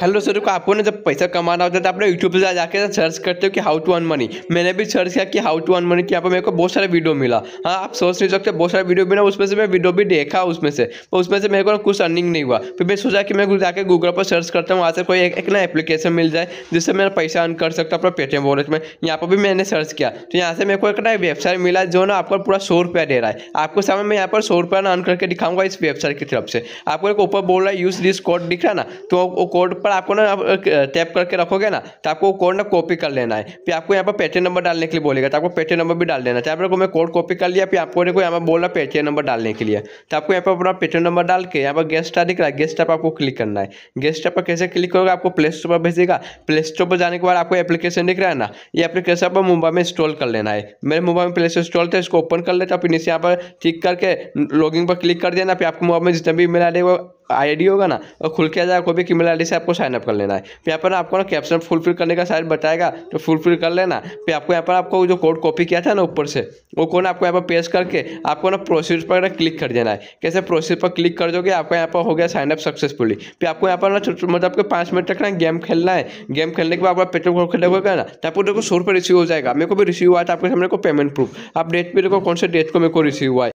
hello sir को आपको ना जब पैसा कमाना होता है तो आप यूट्यूब पर जाकर सर्च करते हो कि हाउ टू अर्न मनी मैंने भी सर्च किया कि हाउ टू अर्न मनी कि यहाँ पर मेरे को बहुत सारे वीडियो मिला हाँ आप सोच नहीं सकते बहुत सारे वीडियो मिला उसमें से मैं वीडियो भी देखा उसमें से तो उसमें से मेरे को कुछ अर्निंग नहीं हुआ फिर मैं सोचा कि मैं जाकर गूगल पर सर्च करता हूँ वहाँ से कोई एक ना एप्लीकेशन मिल जाए जिससे मैं पैसा अर्न कर सकता हूँ अपना पेटीएम वॉलेट में यहाँ पर भी मैंने सर्च किया तो यहाँ से मेरे को एक ना वेबसाइट मिला जो ना आपको पूरा सौ रुपया दे रहा है आपको समय मैं यहाँ पर सौ रुपया अर्न करके दिखाऊंगा इस वेबसाइट की तरफ से आपको एक ऊपर बोल रहा है यूज़ दिस कोड दिख रहा ना तो वो कोड पर आपको ना आप टैप करके रखोगे ना तो आपको कोड ना कॉपी कर लेना है फिर आपको यहाँ पर पेटीएम नंबर डालने के लिए बोलेगा तो आपको पेटीएम नंबर भी डाल देना चाहे आपको मैं कोड कॉपी कर लिया फिर आपको देखो यहाँ पर बोल रहा पेटीएम नंबर डालने के लिए तो आपको यहाँ पर अपना पेटीएम नंबर डाल के यहाँ पर गेस्ट स्टार दिख रहा है गेस्ट स्टार पर आपको क्लिक करना है गेस्ट स्टार पर कैसे क्लिक करोगे आपको प्ले स्टोर पर भेजेगा प्ले स्टोर पर जाने के बाद आपको एप्लीकेशन दिख रहा है ना ये एप्लीकेशन आप मुंबई में इंस्टॉल कर लेना है मेरे मुंबई में प्ले स्टोर इंस्टॉल था इसको ओपन कर लेता फिर नीचे यहाँ पर ठीक करके लॉगिन पर क्लिक कर देना फिर आपको मुंबई में जितना भी मेरा आएगा आईडी होगा ना और खुल के आ जाएगा कोई भी ईमेल आईडी से आपको साइनअप कर लेना है फिर यहाँ पर आपको ना कैप्शन फुलफिल करने का साइड बताएगा तो फुलफिल कर लेना फिर आपको यहाँ पर आपको जो कोड कॉपी किया था ना ऊपर से वो कोड आपको यहाँ पर पेश करके आपको ना प्रोसीड पर क्लिक कर देना है कैसे प्रोसीड पर क्लिक कर दोगे आपका यहाँ पर हो गया साइनअप सक्सेसफुली फिर आपको यहाँ पर ना मतलब आपको पाँच मिनट तक ना गेम खेलना है गेम खेलने के बाद पेट्रोल खोल होगा ना तो आपको देखो सौ रुपये रिसीव हो जाएगा मेरे को भी रिसीव हुआ था आपके सामने को पेमेंट प्रूफ आप डेट पर देखो कौन से डेट को मेरे को रिसीव हुआ है